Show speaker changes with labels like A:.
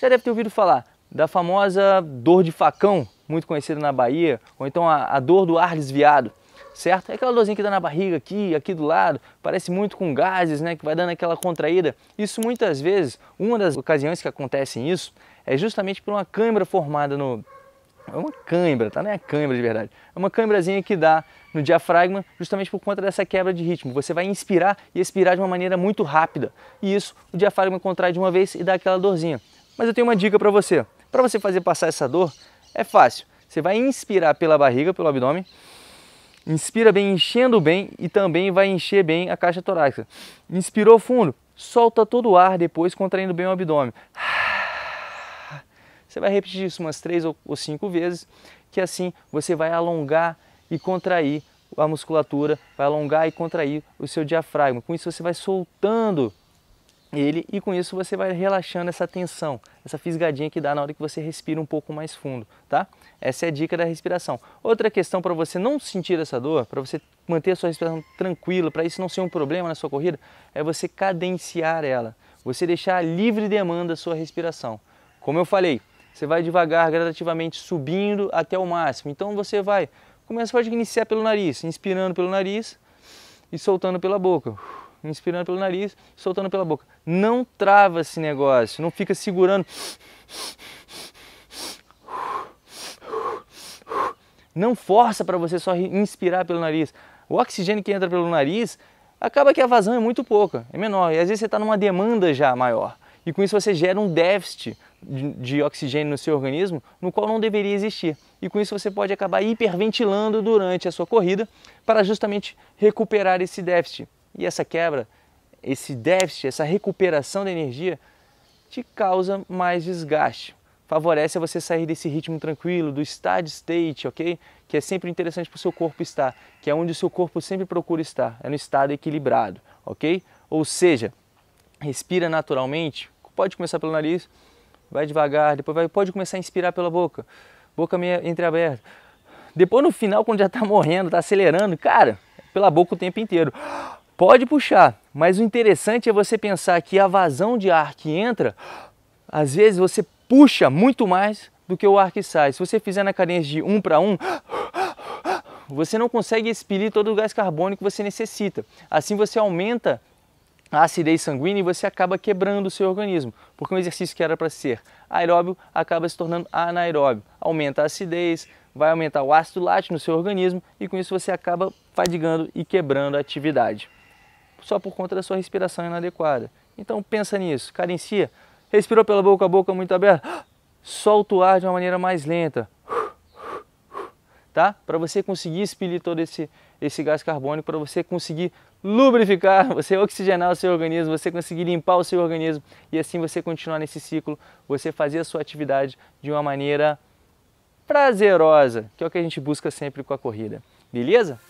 A: Já deve ter ouvido falar da famosa dor de facão, muito conhecida na Bahia, ou então a, a dor do ar desviado, certo? É aquela dorzinha que dá na barriga aqui, aqui do lado, parece muito com gases, né, que vai dando aquela contraída. Isso muitas vezes, uma das ocasiões que acontecem isso, é justamente por uma câimbra formada no... É uma câimbra, tá? Não é câimbra de verdade. É uma câimbrazinha que dá no diafragma justamente por conta dessa quebra de ritmo. Você vai inspirar e expirar de uma maneira muito rápida. E isso, o diafragma contrai de uma vez e dá aquela dorzinha. Mas eu tenho uma dica para você. Para você fazer passar essa dor, é fácil. Você vai inspirar pela barriga, pelo abdômen, inspira bem, enchendo bem e também vai encher bem a caixa torácica. Inspirou fundo, solta todo o ar depois, contraindo bem o abdômen. Você vai repetir isso umas três ou cinco vezes, que assim você vai alongar e contrair a musculatura, vai alongar e contrair o seu diafragma. Com isso você vai soltando ele e com isso você vai relaxando essa tensão, essa fisgadinha que dá na hora que você respira um pouco mais fundo, tá? Essa é a dica da respiração. Outra questão para você não sentir essa dor, para você manter a sua respiração tranquila, para isso não ser um problema na sua corrida, é você cadenciar ela, você deixar livre demanda a sua respiração. Como eu falei, você vai devagar, gradativamente subindo até o máximo. Então você vai, começa pode iniciar pelo nariz, inspirando pelo nariz e soltando pela boca inspirando pelo nariz, soltando pela boca. Não trava esse negócio, não fica segurando. Não força para você só inspirar pelo nariz. O oxigênio que entra pelo nariz acaba que a vazão é muito pouca, é menor. E às vezes você está numa demanda já maior. E com isso você gera um déficit de oxigênio no seu organismo, no qual não deveria existir. E com isso você pode acabar hiperventilando durante a sua corrida para justamente recuperar esse déficit. E essa quebra, esse déficit, essa recuperação da energia te causa mais desgaste. Favorece você sair desse ritmo tranquilo, do steady state, ok? Que é sempre interessante para o seu corpo estar, que é onde o seu corpo sempre procura estar, é no estado equilibrado, ok? Ou seja, respira naturalmente, pode começar pelo nariz, vai devagar, depois vai, pode começar a inspirar pela boca, boca meio entreaberta. Depois no final, quando já está morrendo, está acelerando, cara, pela boca o tempo inteiro. Pode puxar, mas o interessante é você pensar que a vazão de ar que entra, às vezes você puxa muito mais do que o ar que sai. Se você fizer na cadência de um para um, você não consegue expelir todo o gás carbônico que você necessita. Assim você aumenta a acidez sanguínea e você acaba quebrando o seu organismo, porque é um exercício que era para ser aeróbio acaba se tornando anaeróbio. Aumenta a acidez, vai aumentar o ácido lático no seu organismo e com isso você acaba fadigando e quebrando a atividade só por conta da sua respiração inadequada. Então pensa nisso, cadencia, respirou pela boca, a boca muito aberta, solta o ar de uma maneira mais lenta, tá? Para você conseguir expelir todo esse, esse gás carbônico, para você conseguir lubrificar, você oxigenar o seu organismo, você conseguir limpar o seu organismo e assim você continuar nesse ciclo, você fazer a sua atividade de uma maneira prazerosa, que é o que a gente busca sempre com a corrida. Beleza?